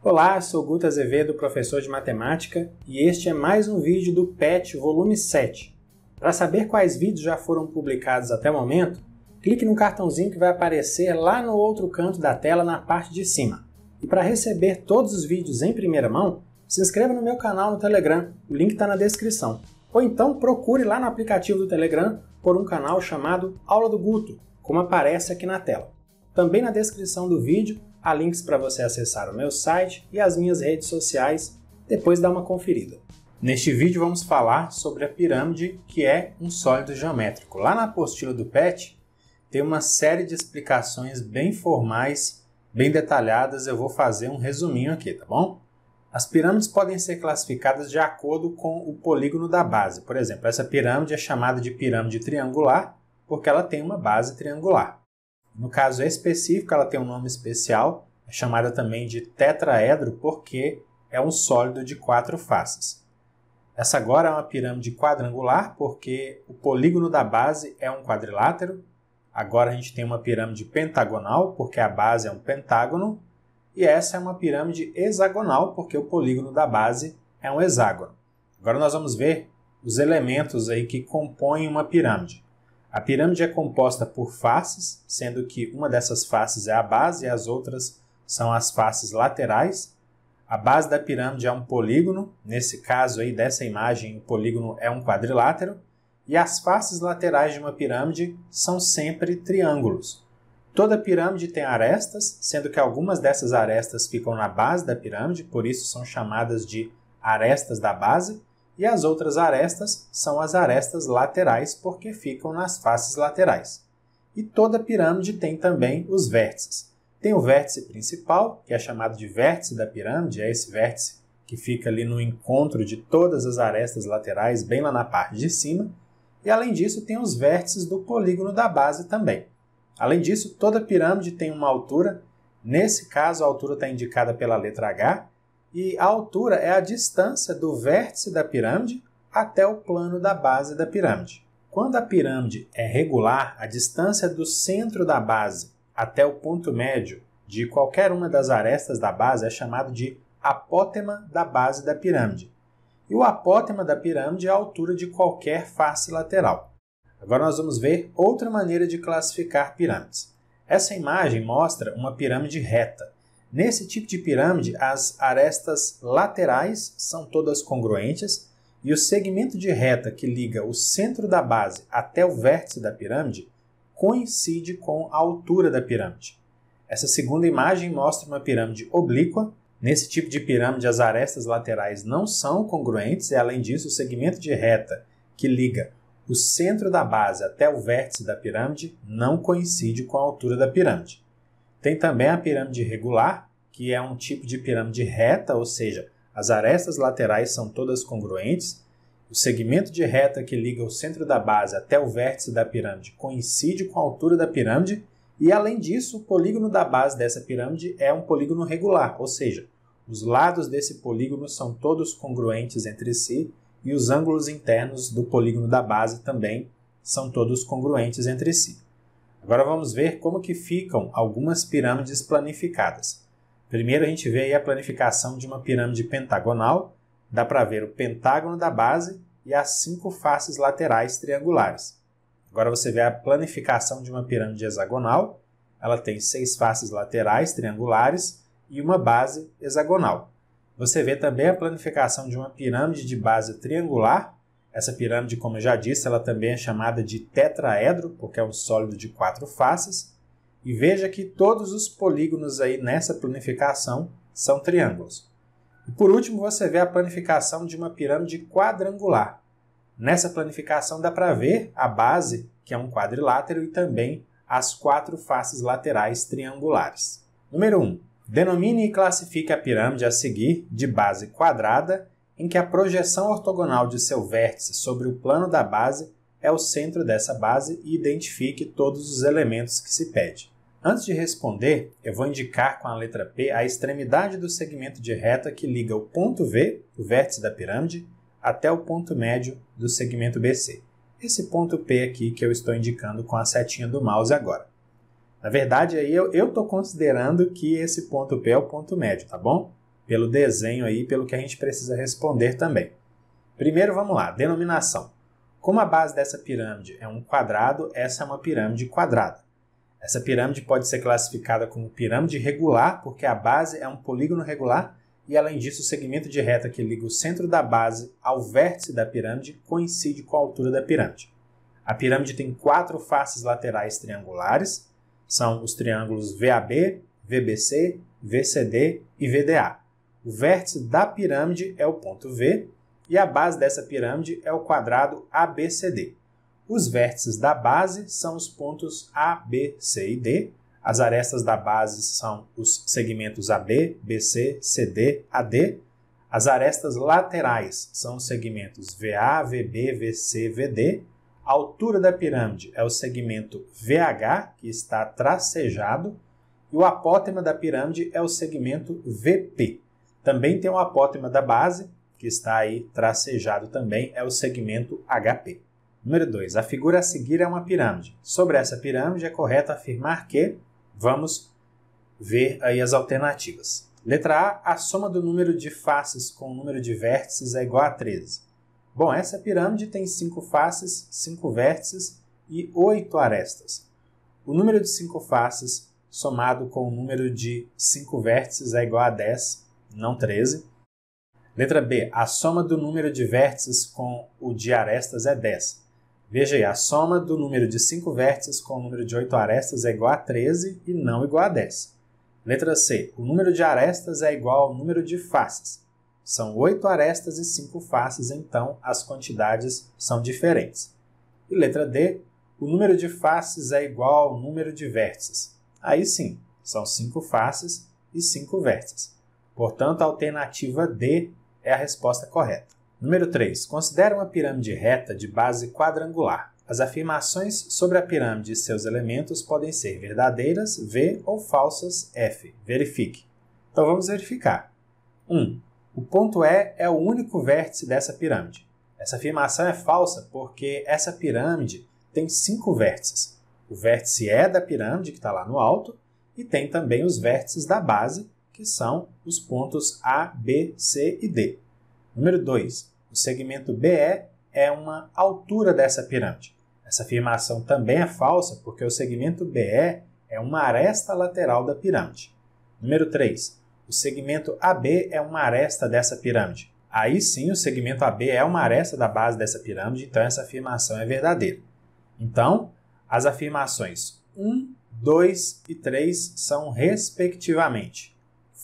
Olá, sou Guta Azevedo, professor de matemática, e este é mais um vídeo do PET volume 7. Para saber quais vídeos já foram publicados até o momento, clique no cartãozinho que vai aparecer lá no outro canto da tela na parte de cima. E para receber todos os vídeos em primeira mão, se inscreva no meu canal no Telegram, o link está na descrição. Ou então procure lá no aplicativo do Telegram por um canal chamado Aula do Guto, como aparece aqui na tela. Também na descrição do vídeo há links para você acessar o meu site e as minhas redes sociais, depois dá uma conferida. Neste vídeo vamos falar sobre a pirâmide, que é um sólido geométrico. Lá na apostila do PET tem uma série de explicações bem formais, bem detalhadas, eu vou fazer um resuminho aqui, tá bom? As pirâmides podem ser classificadas de acordo com o polígono da base. Por exemplo, essa pirâmide é chamada de pirâmide triangular porque ela tem uma base triangular. No caso específico, ela tem um nome especial, é chamada também de tetraedro porque é um sólido de quatro faces. Essa agora é uma pirâmide quadrangular porque o polígono da base é um quadrilátero. Agora a gente tem uma pirâmide pentagonal porque a base é um pentágono. E essa é uma pirâmide hexagonal porque o polígono da base é um hexágono. Agora nós vamos ver os elementos aí que compõem uma pirâmide. A pirâmide é composta por faces, sendo que uma dessas faces é a base e as outras são as faces laterais. A base da pirâmide é um polígono, nesse caso aí dessa imagem, o polígono é um quadrilátero, e as faces laterais de uma pirâmide são sempre triângulos. Toda pirâmide tem arestas, sendo que algumas dessas arestas ficam na base da pirâmide, por isso são chamadas de arestas da base, e as outras arestas são as arestas laterais, porque ficam nas faces laterais. E toda pirâmide tem também os vértices. Tem o vértice principal, que é chamado de vértice da pirâmide, é esse vértice que fica ali no encontro de todas as arestas laterais, bem lá na parte de cima. E além disso, tem os vértices do polígono da base também. Além disso, toda pirâmide tem uma altura. Nesse caso, a altura está indicada pela letra H, e a altura é a distância do vértice da pirâmide até o plano da base da pirâmide. Quando a pirâmide é regular, a distância do centro da base até o ponto médio de qualquer uma das arestas da base é chamado de apótema da base da pirâmide. E o apótema da pirâmide é a altura de qualquer face lateral. Agora nós vamos ver outra maneira de classificar pirâmides. Essa imagem mostra uma pirâmide reta. Nesse tipo de pirâmide, as arestas laterais são todas congruentes e o segmento de reta que liga o centro da base até o vértice da pirâmide coincide com a altura da pirâmide. Essa segunda imagem mostra uma pirâmide oblíqua. Nesse tipo de pirâmide, as arestas laterais não são congruentes e, além disso, o segmento de reta que liga o centro da base até o vértice da pirâmide não coincide com a altura da pirâmide. Tem também a pirâmide regular, que é um tipo de pirâmide reta, ou seja, as arestas laterais são todas congruentes, o segmento de reta que liga o centro da base até o vértice da pirâmide coincide com a altura da pirâmide, e além disso, o polígono da base dessa pirâmide é um polígono regular, ou seja, os lados desse polígono são todos congruentes entre si e os ângulos internos do polígono da base também são todos congruentes entre si. Agora vamos ver como que ficam algumas pirâmides planificadas. Primeiro a gente vê a planificação de uma pirâmide pentagonal, dá para ver o pentágono da base e as cinco faces laterais triangulares. Agora você vê a planificação de uma pirâmide hexagonal, ela tem seis faces laterais triangulares e uma base hexagonal. Você vê também a planificação de uma pirâmide de base triangular, essa pirâmide, como eu já disse, ela também é chamada de tetraedro, porque é um sólido de quatro faces. E veja que todos os polígonos aí nessa planificação são triângulos. E por último, você vê a planificação de uma pirâmide quadrangular. Nessa planificação dá para ver a base, que é um quadrilátero, e também as quatro faces laterais triangulares. Número 1. Um, denomine e classifique a pirâmide a seguir de base quadrada em que a projeção ortogonal de seu vértice sobre o plano da base é o centro dessa base e identifique todos os elementos que se pede. Antes de responder, eu vou indicar com a letra P a extremidade do segmento de reta que liga o ponto V, o vértice da pirâmide, até o ponto médio do segmento BC. Esse ponto P aqui que eu estou indicando com a setinha do mouse agora. Na verdade, aí eu estou considerando que esse ponto P é o ponto médio, tá bom? pelo desenho aí, pelo que a gente precisa responder também. Primeiro, vamos lá, denominação. Como a base dessa pirâmide é um quadrado, essa é uma pirâmide quadrada. Essa pirâmide pode ser classificada como pirâmide regular, porque a base é um polígono regular e, além disso, o segmento de reta que liga o centro da base ao vértice da pirâmide coincide com a altura da pirâmide. A pirâmide tem quatro faces laterais triangulares, são os triângulos VAB, VBC, VCD e VDA. O vértice da pirâmide é o ponto V e a base dessa pirâmide é o quadrado ABCD. Os vértices da base são os pontos A, B, C e D. As arestas da base são os segmentos AB, BC, CD, AD. As arestas laterais são os segmentos VA, VB, VC, VD. A altura da pirâmide é o segmento VH, que está tracejado, e o apótema da pirâmide é o segmento VP. Também tem o apótema da base, que está aí tracejado também, é o segmento HP. Número 2. A figura a seguir é uma pirâmide. Sobre essa pirâmide é correto afirmar que vamos ver aí as alternativas. Letra A, a soma do número de faces com o número de vértices é igual a 13. Bom, essa pirâmide tem 5 faces, 5 vértices e 8 arestas. O número de 5 faces somado com o número de 5 vértices é igual a 10, não 13. Letra B. A soma do número de vértices com o de arestas é 10. Veja aí, a soma do número de 5 vértices com o número de 8 arestas é igual a 13 e não igual a 10. Letra C. O número de arestas é igual ao número de faces. São 8 arestas e 5 faces, então as quantidades são diferentes. E letra D. O número de faces é igual ao número de vértices. Aí sim, são 5 faces e 5 vértices. Portanto, a alternativa D é a resposta correta. Número 3. Considere uma pirâmide reta de base quadrangular. As afirmações sobre a pirâmide e seus elementos podem ser verdadeiras, V, ou falsas, F. Verifique. Então vamos verificar. 1. Um, o ponto E é o único vértice dessa pirâmide. Essa afirmação é falsa porque essa pirâmide tem cinco vértices. O vértice E da pirâmide, que está lá no alto, e tem também os vértices da base, que são os pontos A, B, C e D. Número 2. O segmento BE é uma altura dessa pirâmide. Essa afirmação também é falsa porque o segmento BE é uma aresta lateral da pirâmide. Número 3. O segmento AB é uma aresta dessa pirâmide. Aí sim, o segmento AB é uma aresta da base dessa pirâmide, então essa afirmação é verdadeira. Então, as afirmações 1, 2 e 3 são respectivamente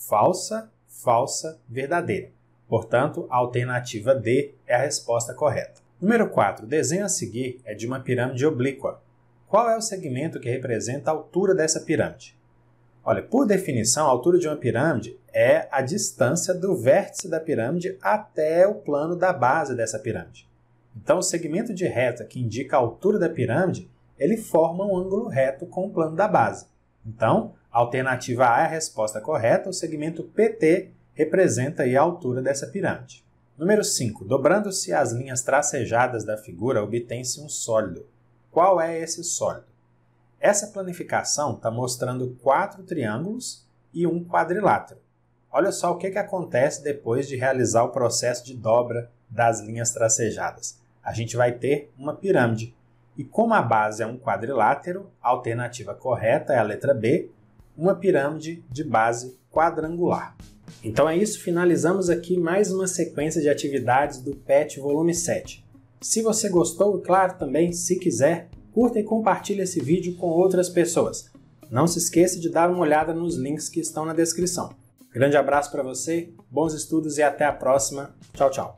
falsa, falsa, verdadeira. Portanto, a alternativa D é a resposta correta. Número 4. O desenho a seguir é de uma pirâmide oblíqua. Qual é o segmento que representa a altura dessa pirâmide? Olha, por definição, a altura de uma pirâmide é a distância do vértice da pirâmide até o plano da base dessa pirâmide. Então, o segmento de reta que indica a altura da pirâmide, ele forma um ângulo reto com o plano da base. Então, Alternativa A é a resposta correta, o segmento PT representa a altura dessa pirâmide. Número 5. Dobrando-se as linhas tracejadas da figura, obtém-se um sólido. Qual é esse sólido? Essa planificação está mostrando quatro triângulos e um quadrilátero. Olha só o que, que acontece depois de realizar o processo de dobra das linhas tracejadas. A gente vai ter uma pirâmide. E como a base é um quadrilátero, a alternativa correta é a letra B, uma pirâmide de base quadrangular. Então é isso, finalizamos aqui mais uma sequência de atividades do PET volume 7. Se você gostou, claro também, se quiser, curta e compartilhe esse vídeo com outras pessoas. Não se esqueça de dar uma olhada nos links que estão na descrição. Grande abraço para você, bons estudos e até a próxima. Tchau, tchau.